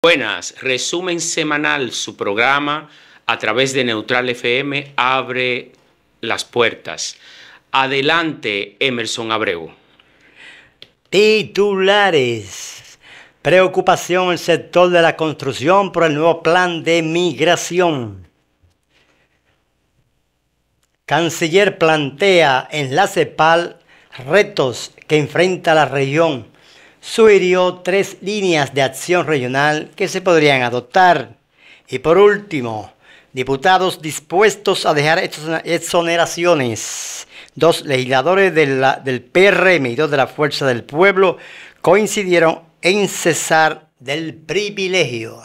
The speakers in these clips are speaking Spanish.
Buenas, resumen semanal, su programa a través de Neutral FM abre las puertas. Adelante, Emerson Abreu. Titulares. Preocupación en el sector de la construcción por el nuevo plan de migración. Canciller plantea en la CEPAL retos que enfrenta la región sugirió tres líneas de acción regional que se podrían adoptar. Y por último, diputados dispuestos a dejar exoneraciones. Dos legisladores del PRM y dos de la Fuerza del Pueblo coincidieron en cesar del privilegio.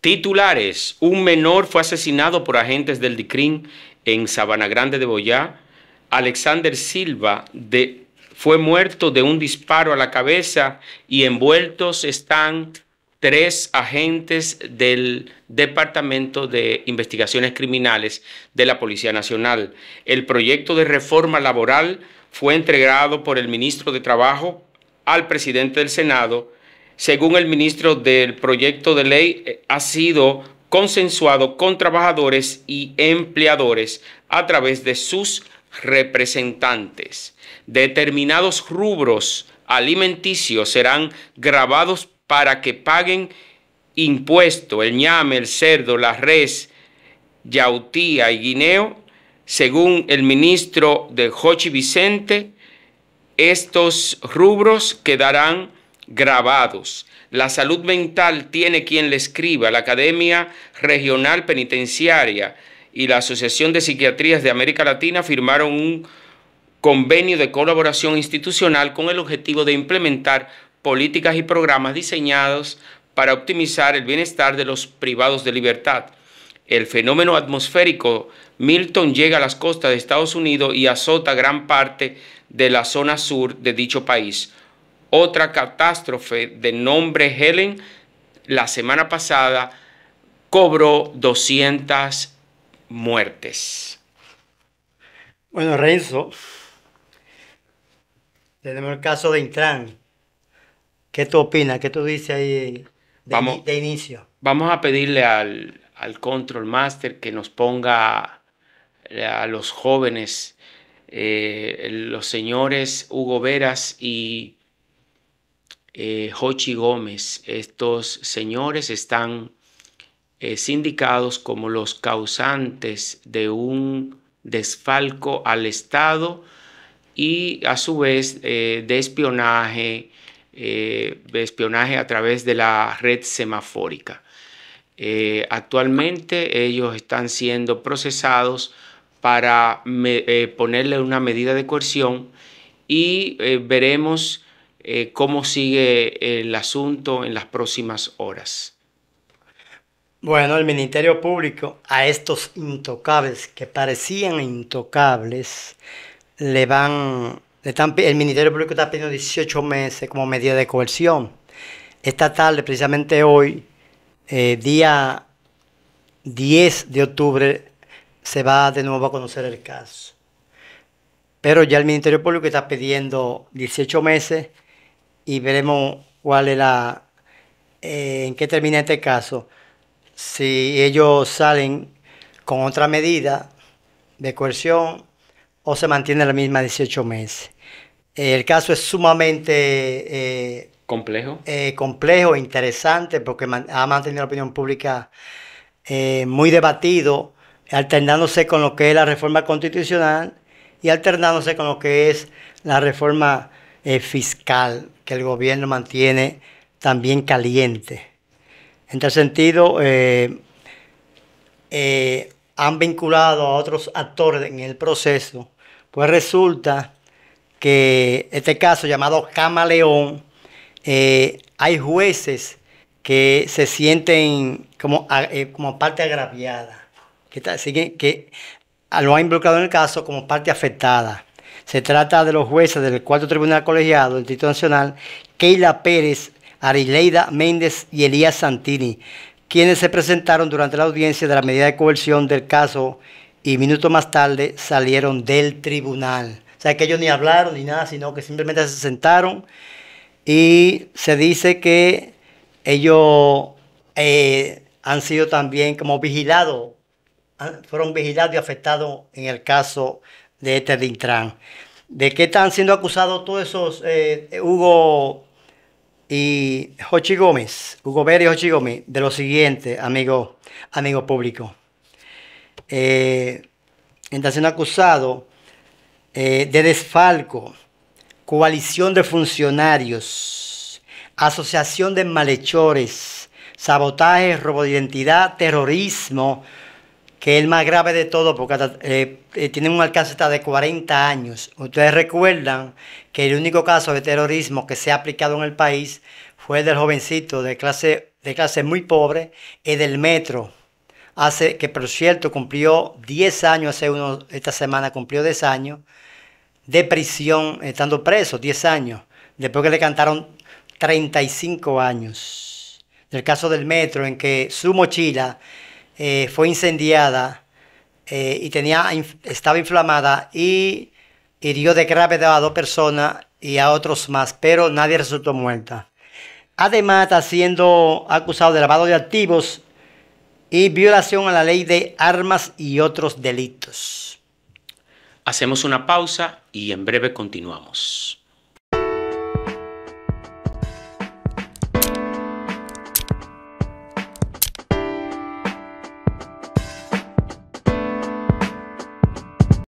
Titulares. Un menor fue asesinado por agentes del DICRIN en Sabana Grande de Boyá. Alexander Silva, de fue muerto de un disparo a la cabeza y envueltos están tres agentes del Departamento de Investigaciones Criminales de la Policía Nacional. El proyecto de reforma laboral fue entregado por el ministro de Trabajo al presidente del Senado. Según el ministro del proyecto de ley, eh, ha sido consensuado con trabajadores y empleadores a través de sus representantes. Determinados rubros alimenticios serán grabados para que paguen impuesto, el ñame, el cerdo, la res, yautía y guineo, según el ministro de Jochi Vicente, estos rubros quedarán grabados. La salud mental tiene quien le escriba, la Academia Regional Penitenciaria, y la Asociación de Psiquiatrías de América Latina firmaron un convenio de colaboración institucional con el objetivo de implementar políticas y programas diseñados para optimizar el bienestar de los privados de libertad. El fenómeno atmosférico Milton llega a las costas de Estados Unidos y azota gran parte de la zona sur de dicho país. Otra catástrofe de nombre Helen la semana pasada cobró 200 muertes. Bueno, Renzo, tenemos el caso de Intran. ¿Qué tú opinas? ¿Qué tú dices ahí de, inicio? Vamos a pedirle al, Control Master que nos ponga a los jóvenes, eh, los señores Hugo Veras y eh, Jochi Gómez. Estos señores están eh, sindicados como los causantes de un desfalco al Estado y a su vez eh, de espionaje, eh, espionaje a través de la red semafórica. actualmente ellos están siendo procesados para ponerle una medida de coerción y veremos cómo sigue el asunto en las próximas horas. Bueno, el Ministerio Público a estos intocables que parecían intocables le van, le el Ministerio Público está pidiendo 18 meses como medida de coerción. Esta tarde, precisamente hoy, eh, día 10 de octubre, se va de nuevo a conocer el caso. Pero ya el Ministerio Público está pidiendo 18 meses y veremos cuál es la, eh, en qué termina este caso si ellos salen con otra medida de coerción o se mantiene la misma 18 meses. El caso es sumamente... Eh, complejo. Eh, complejo, e interesante, porque ha mantenido la opinión pública eh, muy debatido, alternándose con lo que es la reforma constitucional y alternándose con lo que es la reforma fiscal que el gobierno mantiene también caliente. En tal sentido, eh, eh, han vinculado a otros actores en el proceso, pues resulta que este caso llamado Camaleón, León, eh, hay jueces que se sienten como, como parte agraviada, que, que lo han involucrado en el caso como parte afectada. Se trata de los jueces del cuarto tribunal colegiado del Distrito Nacional, Keila Pérez Arileida Méndez y Elías Santini, quienes se presentaron durante la audiencia de la medida de coerción del caso y minutos más tarde salieron del tribunal. O sea que ellos ni hablaron ni nada, sino que simplemente se sentaron y se dice que ellos eh, han sido también como vigilados, fueron vigilados y afectados en el caso de este Dintran. ¿De qué están siendo acusados todos esos, eh, Hugo y Jochi Gómez, Hugo Vera y Jochi Gómez, de lo siguiente, amigo, amigo público. Eh, siendo acusado eh, de desfalco, coalición de funcionarios, asociación de malhechores, sabotaje, robo de identidad, terrorismo, que es el más grave de todo, porque eh, eh, tiene un alcance hasta de 40 años. Ustedes recuerdan que el único caso de terrorismo que se ha aplicado en el país fue el del jovencito de clase, de clase muy pobre y del metro, hace, que por cierto cumplió 10 años, hace uno, esta semana cumplió 10 años de prisión, estando preso 10 años, después que le cantaron 35 años. Del caso del metro, en que su mochila eh, fue incendiada eh, y tenía, estaba inflamada y hirió de gravedad a dos personas y a otros más, pero nadie resultó muerta. Además, está siendo acusado de lavado de activos y violación a la ley de armas y otros delitos. Hacemos una pausa y en breve continuamos.